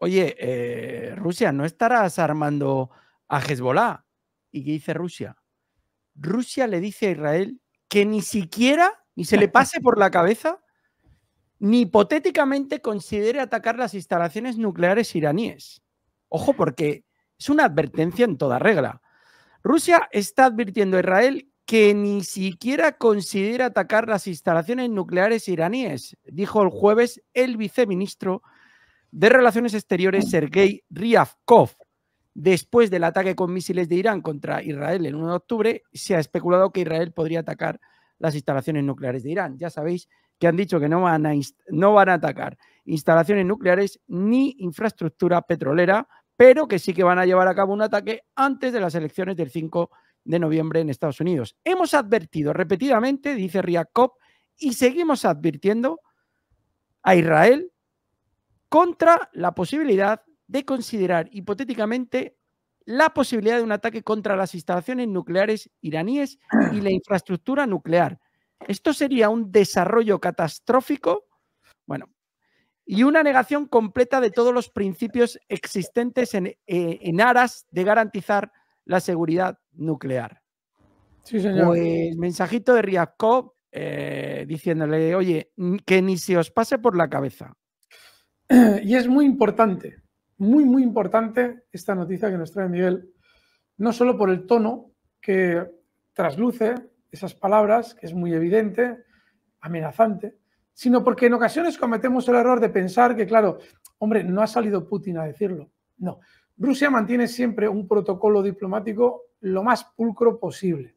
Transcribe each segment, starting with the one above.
oye, eh, Rusia, ¿no estarás armando a Hezbollah? ¿Y qué dice Rusia? Rusia le dice a Israel que ni siquiera, ni se le pase por la cabeza, ni hipotéticamente considere atacar las instalaciones nucleares iraníes. Ojo, porque es una advertencia en toda regla. Rusia está advirtiendo a Israel que ni siquiera considere atacar las instalaciones nucleares iraníes, dijo el jueves el viceministro de Relaciones Exteriores Sergei Ryabkov, Después del ataque con misiles de Irán contra Israel el 1 de octubre, se ha especulado que Israel podría atacar las instalaciones nucleares de Irán. Ya sabéis que han dicho que no van a, no van a atacar instalaciones nucleares ni infraestructura petrolera, pero que sí que van a llevar a cabo un ataque antes de las elecciones del 5 de noviembre en Estados Unidos. Hemos advertido repetidamente, dice Ryabkov, y seguimos advirtiendo a Israel contra la posibilidad de considerar hipotéticamente la posibilidad de un ataque contra las instalaciones nucleares iraníes y la infraestructura nuclear. Esto sería un desarrollo catastrófico, bueno, y una negación completa de todos los principios existentes en, eh, aras de garantizar la seguridad nuclear. Sí, Pues mensajito de Ryabkov eh, diciéndole, oye, que ni se os pase por la cabeza. Y es muy importante, muy, muy importante esta noticia que nos trae Miguel, no solo por el tono que trasluce esas palabras, que es muy evidente, amenazante, sino porque en ocasiones cometemos el error de pensar que, claro, hombre, no ha salido Putin a decirlo. No, Rusia mantiene siempre un protocolo diplomático lo más pulcro posible.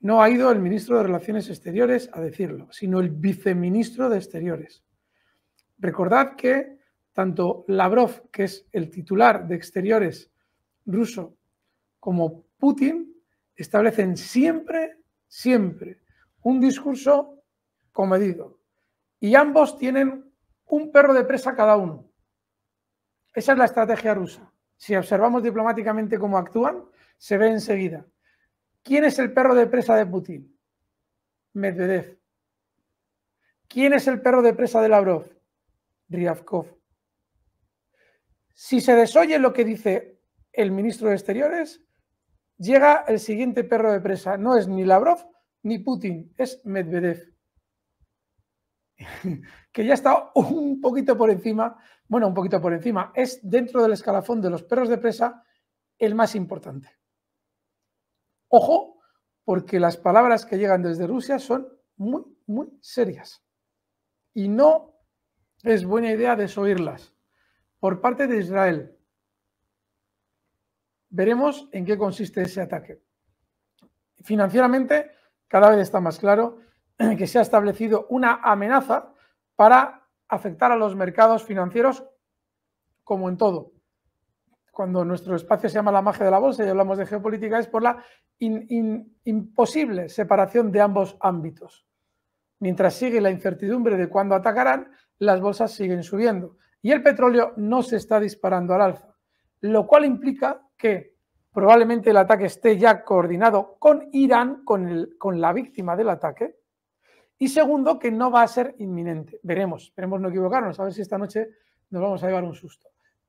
No ha ido el ministro de Relaciones Exteriores a decirlo, sino el viceministro de Exteriores. Recordad que tanto Lavrov, que es el titular de Exteriores ruso, como Putin establecen siempre, siempre un discurso comedido. Y ambos tienen un perro de presa cada uno. Esa es la estrategia rusa. Si observamos diplomáticamente cómo actúan, se ve enseguida. ¿Quién es el perro de presa de Putin? Medvedev. ¿Quién es el perro de presa de Lavrov? Ryavkov. Si se desoye lo que dice el ministro de Exteriores, llega el siguiente perro de presa. No es ni Lavrov ni Putin, es Medvedev. que ya está un poquito por encima, bueno, un poquito por encima, es dentro del escalafón de los perros de presa el más importante. Ojo, porque las palabras que llegan desde Rusia son muy, muy serias. Y no es buena idea desoírlas por parte de Israel. Veremos en qué consiste ese ataque. Financieramente, cada vez está más claro que se ha establecido una amenaza para afectar a los mercados financieros como en todo cuando nuestro espacio se llama la magia de la bolsa y hablamos de geopolítica, es por la imposible separación de ambos ámbitos. Mientras sigue la incertidumbre de cuándo atacarán, las bolsas siguen subiendo y el petróleo no se está disparando al alza, lo cual implica que probablemente el ataque esté ya coordinado con Irán, con, el, con la víctima del ataque, y segundo, que no va a ser inminente. Veremos, veremos no equivocarnos, a ver si esta noche nos vamos a llevar un susto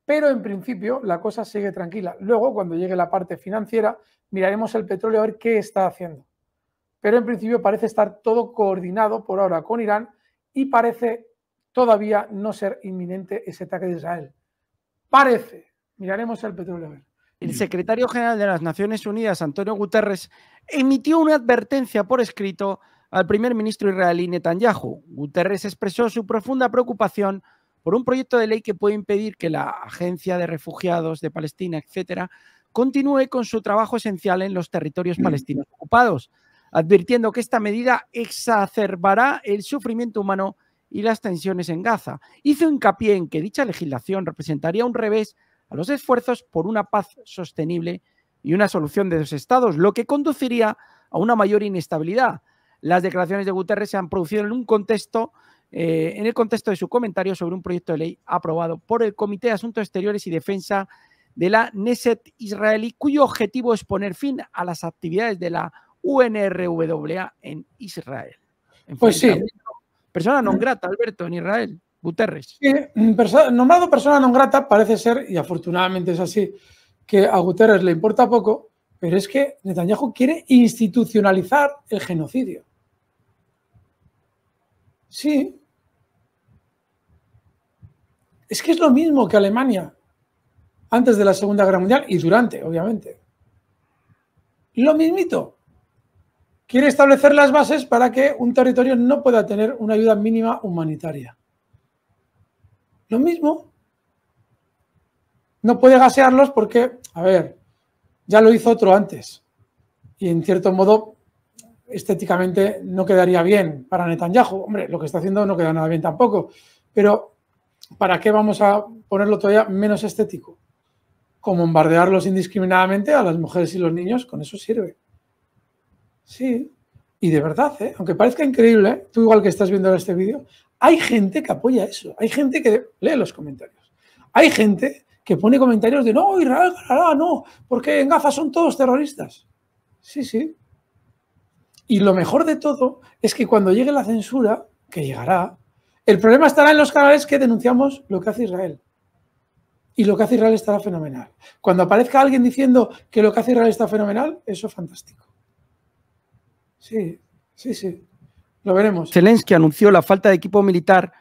pero en principio la cosa sigue tranquila. Luego, cuando llegue la parte financiera, miraremos el petróleo a ver qué está haciendo. Pero en principio parece estar todo coordinado por ahora con Irán y parece todavía no ser inminente ese ataque de Israel. Parece. Miraremos el petróleo a ver. El secretario general de las Naciones Unidas, Antonio Guterres, emitió una advertencia por escrito al primer ministro israelí Netanyahu. Guterres expresó su profunda preocupación por un proyecto de ley que puede impedir que la Agencia de Refugiados de Palestina, etcétera, continúe con su trabajo esencial en los territorios mm. palestinos ocupados, advirtiendo que esta medida exacerbará el sufrimiento humano y las tensiones en Gaza. Hizo hincapié en que dicha legislación representaría un revés a los esfuerzos por una paz sostenible y una solución de dos estados, lo que conduciría a una mayor inestabilidad. Las declaraciones de Guterres se han producido en un contexto eh, en el contexto de su comentario sobre un proyecto de ley aprobado por el Comité de Asuntos Exteriores y Defensa de la Neset israelí, cuyo objetivo es poner fin a las actividades de la UNRWA en Israel. pues sí. Persona non grata, Alberto, en Israel. Guterres. Mm, nombrado persona non grata parece ser, y afortunadamente es así, que a Guterres le importa poco, pero es que Netanyahu quiere institucionalizar el genocidio. Sí. Es que es lo mismo que Alemania antes de la Segunda Guerra Mundial y durante, obviamente. Lo mismito. Quiere establecer las bases para que un territorio no pueda tener una ayuda mínima humanitaria. Lo mismo. No puede gasearlos porque, a ver, ya lo hizo otro antes. Y en cierto modo estéticamente no quedaría bien para Netanyahu. Hombre, lo que está haciendo no queda nada bien tampoco. Pero, ¿para qué vamos a ponerlo todavía menos estético? Como bombardearlos indiscriminadamente a las mujeres y los niños, con eso sirve. Sí, y de verdad, ¿eh? aunque parezca increíble, ¿eh? tú igual que estás viendo este vídeo, hay gente que apoya eso, hay gente que lee los comentarios, hay gente que pone comentarios de no, Israel no, porque en Gaza son todos terroristas. Sí, sí, y lo mejor de todo es que cuando llegue la censura, que llegará, el problema estará en los canales que denunciamos lo que hace Israel. Y lo que hace Israel estará fenomenal. Cuando aparezca alguien diciendo que lo que hace Israel está fenomenal, eso es fantástico. Sí, sí, sí. Lo veremos. Zelensky anunció la falta de equipo militar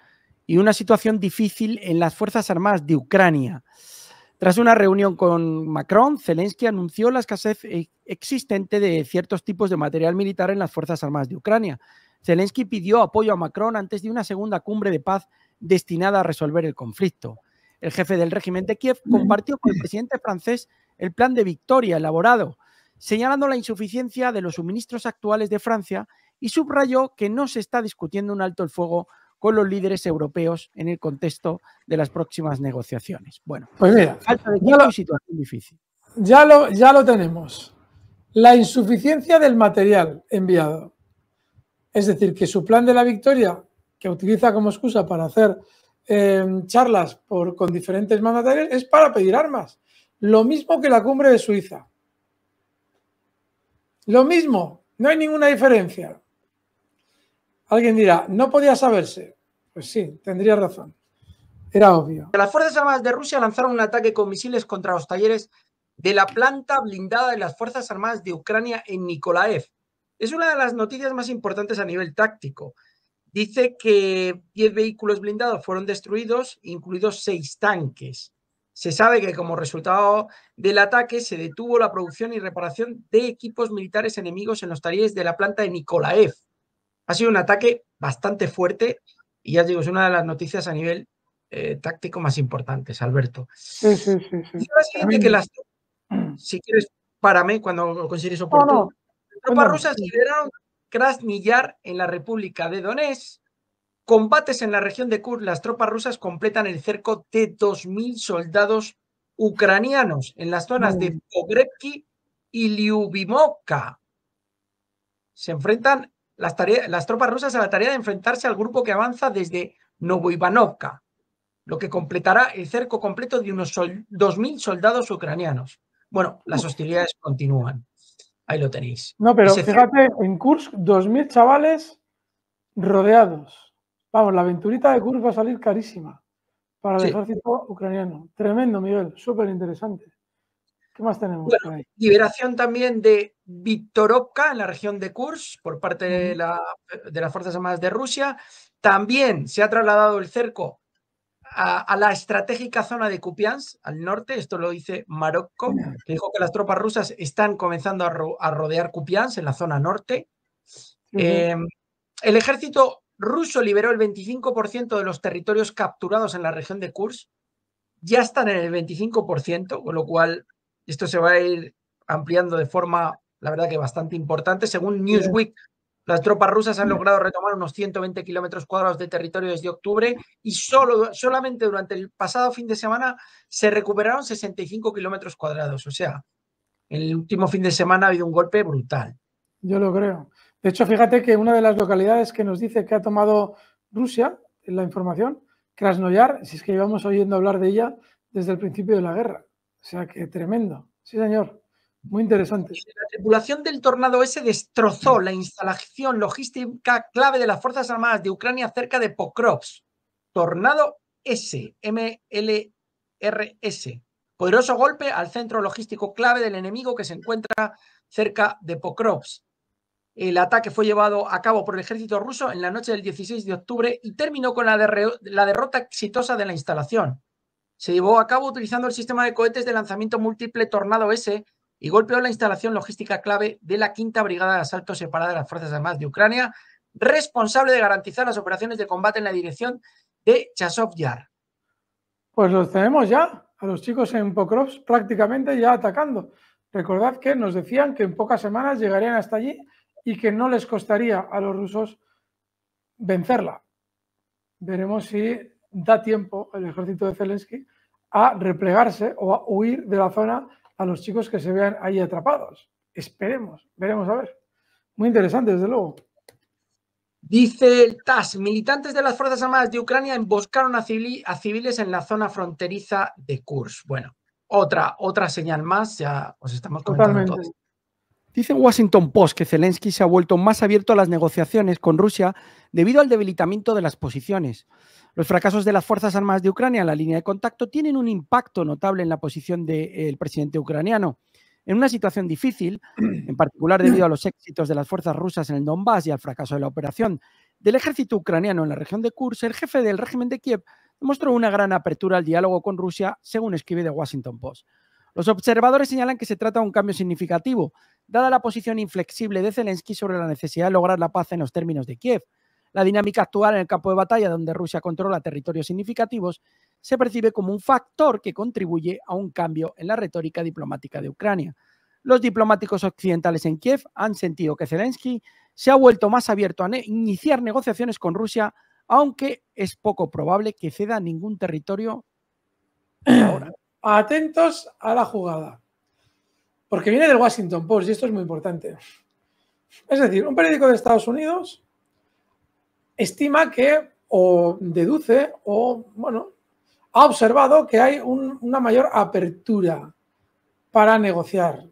y una situación difícil en las Fuerzas Armadas de Ucrania. Tras una reunión con Macron, Zelensky anunció la escasez e-, existente de ciertos tipos de material militar en las Fuerzas Armadas de Ucrania. Zelensky pidió apoyo a Macron antes de una segunda cumbre de paz destinada a resolver el conflicto. El jefe del régimen de Kiev compartió con el presidente francés el plan de victoria elaborado, señalando la insuficiencia de los suministros actuales de Francia y subrayó que no se está discutiendo un alto el fuego con los líderes europeos en el contexto de las próximas negociaciones. Bueno, pues mira, falta de situación difícil. Ya lo, ya lo tenemos. La insuficiencia del material enviado. Es decir, que su plan de la victoria, que utiliza como excusa para hacer em, charlas con diferentes mandatarios, es para pedir armas. Lo mismo que la cumbre de Suiza. Lo mismo, no hay ninguna diferencia. Alguien dirá, no podía saberse. Pues sí, tendría razón. Era obvio. Las Fuerzas Armadas de Rusia lanzaron un ataque con misiles contra los talleres de la planta blindada de las Fuerzas Armadas de Ucrania en Nikolaev. Es una de las noticias más importantes a nivel táctico. Dice que 10 vehículos blindados fueron destruidos, incluidos 6 tanques. Se sabe que como resultado del ataque se detuvo la producción y reparación de equipos militares enemigos en los talleres de la planta de Nikolaev. Ha sido un ataque bastante fuerte y ya digo, es una de las noticias a nivel eh, táctico más importantes, Alberto. si quieres, para mí cuando lo consideres oportuno. Tropas rusas lideraron Krasnillar en la República de Donetsk. Combates en la región de Kursk. Las tropas rusas completan el cerco de 2.000 soldados ucranianos en las zonas de mm. Pogrebki y Lyubimovka. Se enfrentan las, tropas rusas a la tarea de enfrentarse al grupo que avanza desde Novoivanovka, lo que completará el cerco completo de unos 2.000 soldados ucranianos. Bueno, las hostilidades continúan. Ahí lo tenéis. No, pero fíjate, en Kursk, 2.000 chavales rodeados. Vamos, la aventurita de Kursk va a salir carísima para el ejército ucraniano. Tremendo, Miguel, súper interesante. ¿Qué más tenemos? liberación también de Viktorovka en la región de Kurs por parte de, las Fuerzas Armadas de Rusia. También se ha trasladado el cerco a, la estratégica zona de Kupiansk, al norte. Esto lo dice Marocco, que dijo que las tropas rusas están comenzando a, rodear Kupiansk en la zona norte. Em, el ejército ruso liberó el 25% de los territorios capturados en la región de Kurs. Ya están en el 25%, con lo cual esto se va a ir ampliando de forma, la verdad que bastante importante. Según Newsweek, las tropas rusas han logrado retomar unos 120 kilómetros cuadrados de territorio desde octubre y solo, solamente durante el pasado fin de semana se recuperaron 65 kilómetros cuadrados. O sea, el último fin de semana ha habido un golpe brutal. Yo lo creo. De hecho, fíjate que una de las localidades que nos dice que ha tomado Rusia, en la información, Krasnoyar, si es que llevamos oyendo hablar de ella desde el principio de la guerra. O sea que tremendo. Sí, señor. Muy interesante. La tripulación del tornado S destrozó mm. la instalación logística clave de las Fuerzas Armadas de Ucrania cerca de Pokrovsk. Tornado S, MLRS. Poderoso golpe al centro logístico clave del enemigo que se encuentra cerca de Pokrovsk. El ataque fue llevado a cabo por el ejército ruso en la noche del 16 de octubre y terminó con la derrota exitosa de la instalación se llevó a cabo utilizando el sistema de cohetes de lanzamiento múltiple Tornado S y golpeó la instalación logística clave de la Quinta Brigada de Asalto Separada de las Fuerzas Armadas de Ucrania, responsable de garantizar las operaciones de combate en la dirección de Chasov Yar. Pues los tenemos ya, a los chicos en Pokrovs prácticamente ya atacando. Recordad que nos decían que en pocas semanas llegarían hasta allí y que no les costaría a los rusos vencerla. Veremos si da tiempo el ejército de Zelensky a replegarse o a huir de la zona a los chicos que se vean ahí atrapados. Esperemos, veremos a ver. Muy interesante, desde luego. Dice el TAS, militantes de las Fuerzas Armadas de Ucrania emboscaron a, civiles en la zona fronteriza de Kursk. Bueno, otra, otra señal más, ya os estamos comentando Dice Washington Post que Zelensky se ha vuelto más abierto a las negociaciones con Rusia debido al debilitamiento de las posiciones. Los fracasos de las Fuerzas Armadas de Ucrania en la línea de contacto tienen un impacto notable en la posición del presidente ucraniano. En una situación difícil, en particular debido a los éxitos de las fuerzas rusas en el Donbass y al fracaso de la operación del ejército ucraniano en la región de Kursk, el jefe del régimen de Kiev mostró una gran apertura al diálogo con Rusia, según escribe The Washington Post. Los observadores señalan que se trata de un cambio significativo, dada la posición inflexible de Zelensky sobre la necesidad de lograr la paz en los términos de Kiev, la dinámica actual en el campo de batalla, donde Rusia controla territorios significativos, se percibe como un factor que contribuye a un cambio en la retórica diplomática de Ucrania. Los diplomáticos occidentales en Kiev han sentido que Zelensky se ha vuelto más abierto a iniciar negociaciones con Rusia, aunque es poco probable que ceda ningún territorio. Ahora. Atentos a la jugada, porque viene del Washington Post y esto es muy importante. Es decir, un periódico de Estados Unidos estima que o deduce o, bueno, ha observado que hay una mayor apertura para negociar.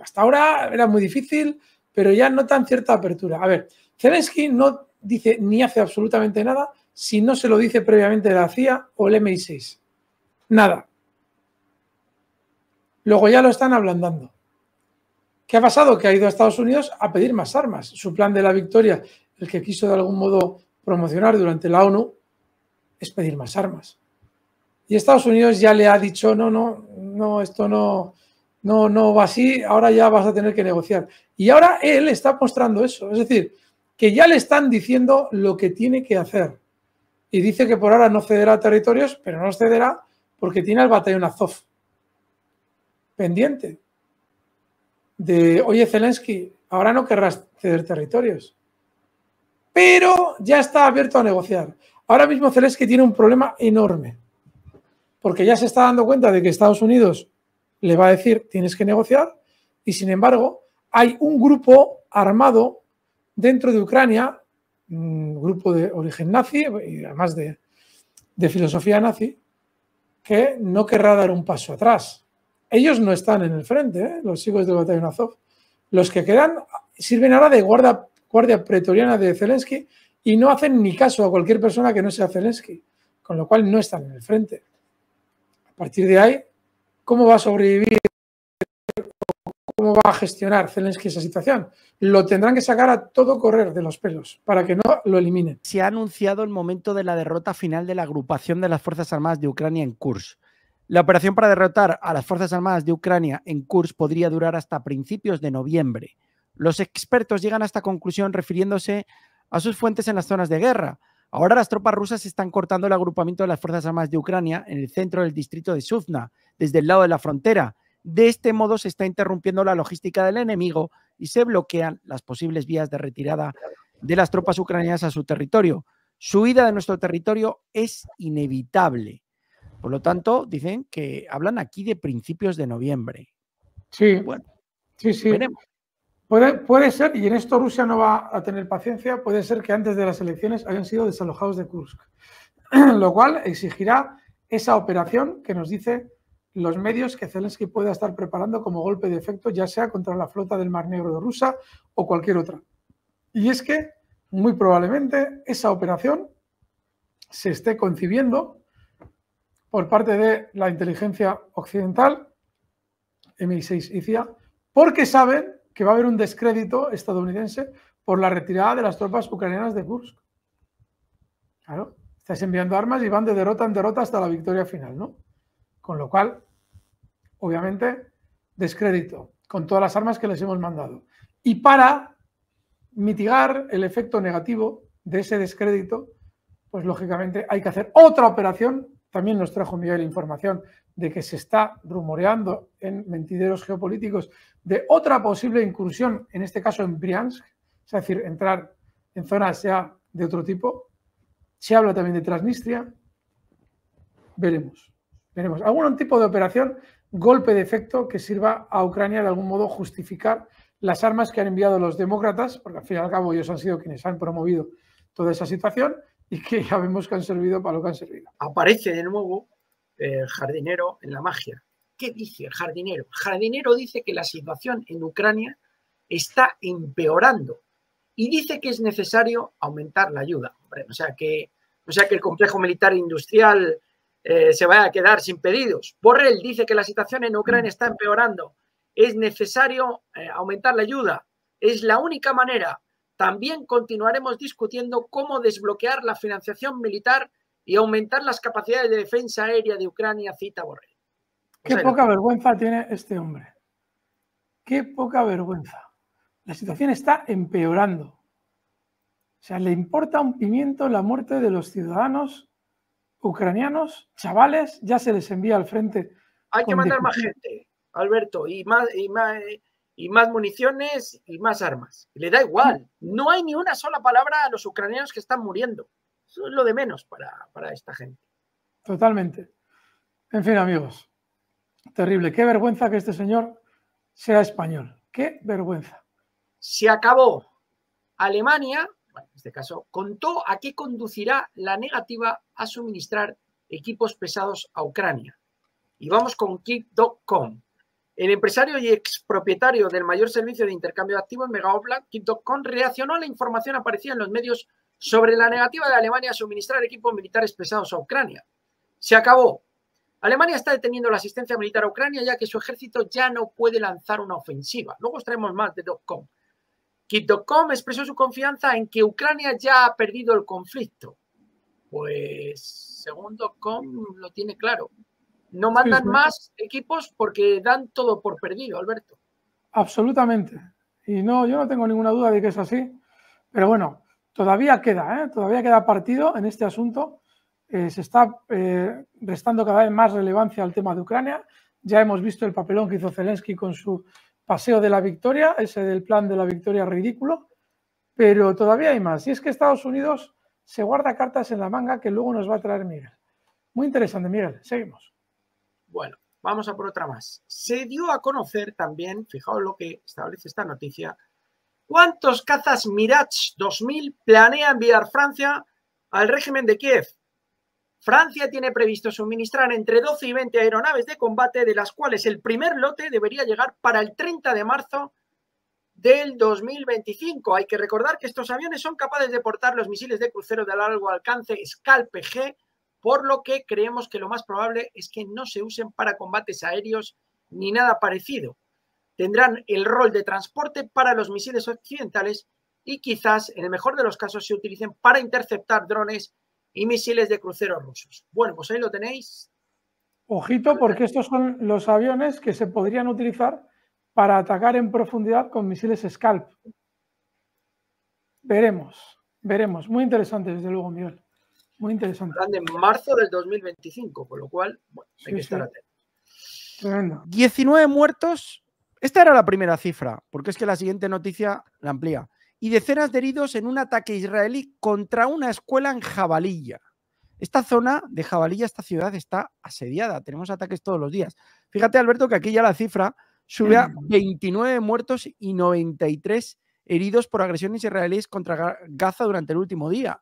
Hasta ahora era muy difícil, pero ya no tan cierta apertura. A ver, Zelensky no dice ni hace absolutamente nada si no se lo dice previamente la CIA o el MI6. Nada. Luego ya lo están ablandando. ¿Qué ha pasado? Que ha ido a Estados Unidos a pedir más armas. Su plan de la victoria el que quiso de algún modo promocionar durante la ONU, es pedir más armas. Y Estados Unidos ya le ha dicho, no, no, no, esto no, no, no va así, ahora ya vas a tener que negociar. Y ahora él está mostrando eso, es decir, que ya le están diciendo lo que tiene que hacer. Y dice que por ahora no cederá territorios, pero no cederá porque tiene al batallón Azov pendiente. De, oye, Zelensky, ahora no querrás ceder territorios pero ya está abierto a negociar. Ahora mismo Zelensky tiene un problema enorme, porque ya se está dando cuenta de que Estados Unidos le va a decir tienes que negociar y sin embargo hay un grupo armado dentro de Ucrania, un grupo de origen nazi y además de, filosofía nazi, que no querrá dar un paso atrás. Ellos no están en el frente, ¿eh? los hijos del batallón Azov. Los que quedan sirven ahora de guarda guardia pretoriana de Zelensky y no hacen ni caso a cualquier persona que no sea Zelensky, con lo cual no están en el frente. A partir de ahí, ¿cómo va a sobrevivir? ¿Cómo va a gestionar Zelensky esa situación? Lo tendrán que sacar a todo correr de los pelos para que no lo eliminen. Se ha anunciado el momento de la derrota final de la agrupación de las Fuerzas Armadas de Ucrania en Kursk. La operación para derrotar a las Fuerzas Armadas de Ucrania en Kursk podría durar hasta principios de noviembre. Los expertos llegan a esta conclusión refiriéndose a sus fuentes en las zonas de guerra. Ahora las tropas rusas están cortando el agrupamiento de las Fuerzas Armadas de Ucrania en el centro del distrito de Sufna, desde el lado de la frontera. De este modo se está interrumpiendo la logística del enemigo y se bloquean las posibles vías de retirada de las tropas ucranianas a su territorio. Su huida de nuestro territorio es inevitable. Por lo tanto, dicen que hablan aquí de principios de noviembre. Sí. Bueno, sí, sí. Puede, ser, y en esto Rusia no va a tener paciencia, puede ser que antes de las elecciones hayan sido desalojados de Kursk, lo cual exigirá esa operación que nos dice los medios que Zelensky pueda estar preparando como golpe de efecto, ya sea contra la flota del Mar Negro de Rusia o cualquier otra. Y es que, muy probablemente, esa operación se esté concibiendo por parte de la inteligencia occidental, MI6 y CIA, porque saben que va a haber un descrédito estadounidense por la retirada de las tropas ucranianas de Kursk. Claro, estás enviando armas y van de derrota en derrota hasta la victoria final, ¿no? Con lo cual, obviamente, descrédito con todas las armas que les hemos mandado. Y para mitigar el efecto negativo de ese descrédito, pues lógicamente hay que hacer otra operación. También nos trajo Miguel información de que se está rumoreando en mentideros geopolíticos de otra posible incursión, en este caso en Briansk, es decir, entrar en zonas ya de otro tipo. Se habla también de Transnistria. Veremos, veremos. Algún tipo de operación, golpe de efecto que sirva a Ucrania de algún modo justificar las armas que han enviado los demócratas, porque al fin y al cabo ellos han sido quienes han promovido toda esa situación y que ya vemos que han servido para lo que han servido. Aparece de nuevo jardinero en la magia. ¿Qué dice el jardinero? jardinero dice que la situación en Ucrania está empeorando y dice que es necesario aumentar la ayuda. o sea que, o sea que el complejo militar industrial eh, se vaya a quedar sin pedidos. Borrell dice que la situación en Ucrania está empeorando. Es necesario eh, aumentar la ayuda. Es la única manera. También continuaremos discutiendo cómo desbloquear la financiación militar y aumentar las capacidades de defensa aérea de Ucrania, cita Borrell. Qué poca vergüenza tiene este hombre. Qué poca vergüenza. La situación está empeorando. O sea, le importa un pimiento la muerte de los ciudadanos ucranianos, chavales, ya se les envía al frente. Hay que mandar más gente, Alberto, y más, y más, y más municiones y más armas. Le da igual. No hay ni una sola palabra a los ucranianos que están muriendo. Eso es lo de menos para, esta gente. Totalmente. En fin, amigos, terrible. Qué vergüenza que este señor sea español. Qué vergüenza. Se acabó. Alemania, en este caso, contó a qué conducirá la negativa a suministrar equipos pesados a Ucrania. Y vamos con Kip.com. El empresario y expropietario del mayor servicio de intercambio de activos, MegaOpla, Kip.com, reaccionó a la información aparecida en los medios sobre la negativa de Alemania a suministrar equipos militares pesados a Ucrania. Se acabó. Alemania está deteniendo la asistencia militar a Ucrania ya que su ejército ya no puede lanzar una ofensiva. Luego os traemos más de .com. Kit.com expresó su confianza en que Ucrania ya ha perdido el conflicto. Pues según .com lo tiene claro. No mandan más equipos porque dan todo por perdido, Alberto. Absolutamente. Y no, yo no tengo ninguna duda de que es así. Pero bueno, Todavía queda, ¿eh? todavía queda partido en este asunto. Eh, se está eh, restando cada vez más relevancia al tema de Ucrania. Ya hemos visto el papelón que hizo Zelensky con su paseo de la victoria, ese del plan de la victoria ridículo, pero todavía hay más. Y es que Estados Unidos se guarda cartas en la manga que luego nos va a traer Miguel. Muy interesante, Miguel. Seguimos. Bueno, vamos a por otra más. Se dio a conocer también, fijaos lo que establece esta noticia, ¿Cuántos cazas Mirage 2000 planea enviar Francia al régimen de Kiev? Francia tiene previsto suministrar entre 12 y 20 aeronaves de combate, de las cuales el primer lote debería llegar para el 30 de marzo del 2025. Hay que recordar que estos aviones son capaces de portar los misiles de crucero de largo alcance Scalp G, por lo que creemos que lo más probable es que no se usen para combates aéreos ni nada parecido tendrán el rol de transporte para los misiles occidentales y quizás, en el mejor de los casos, se utilicen para interceptar drones y misiles de crucero rusos. Bueno, pues ahí lo tenéis. Ojito, porque estos son los aviones que se podrían utilizar para atacar en profundidad con misiles Scalp. Veremos, veremos. Muy interesante, desde luego, Miguel. Muy interesante. Están de marzo del 2025, con lo cual, bueno, hay que estar atentos. Tremendo. 19 muertos esta era la primera cifra, porque es que la siguiente noticia la amplía. Y decenas de heridos en un ataque israelí contra una escuela en Jabalilla. Esta zona de Jabalilla, esta ciudad, está asediada. Tenemos ataques todos los días. Fíjate, Alberto, que aquí ya la cifra sube a 29 mm. muertos y 93 heridos por agresiones israelíes contra Gaza durante el último día.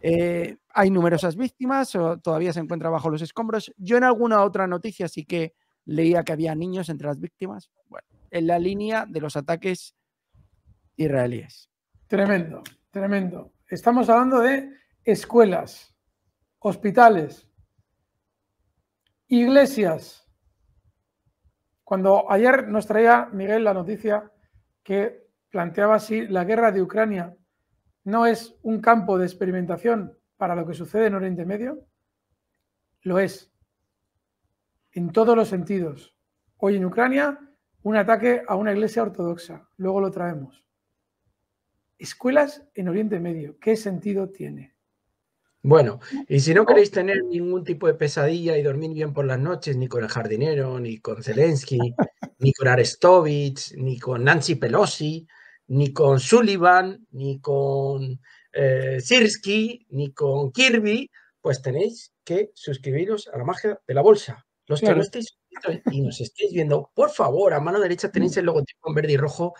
Eh, hay numerosas víctimas, todavía se encuentra bajo los escombros. Yo en alguna otra noticia sí que leía que había niños entre las víctimas. Bueno, en la línea de los ataques israelíes. Tremendo, tremendo. Estamos hablando de escuelas, hospitales, iglesias. Cuando ayer nos traía Miguel la noticia que planteaba si la guerra de Ucrania no es un campo de experimentación para lo que sucede en Oriente Medio, lo es en todos los sentidos. Hoy en Ucrania, un ataque a una iglesia ortodoxa, luego lo traemos. Escuelas en Oriente Medio, ¿qué sentido tiene? Bueno, y si no queréis tener ningún tipo de pesadilla y dormir bien por las noches, ni con el jardinero, ni con Zelensky, ni con Arestovich, ni con Nancy Pelosi, ni con Sullivan, ni con eh, Sirsky, ni con Kirby, pues tenéis que suscribiros a la magia de la bolsa. Los que no estáis y nos estáis viendo, por favor, a mano derecha tenéis mm. el logotipo en verde y rojo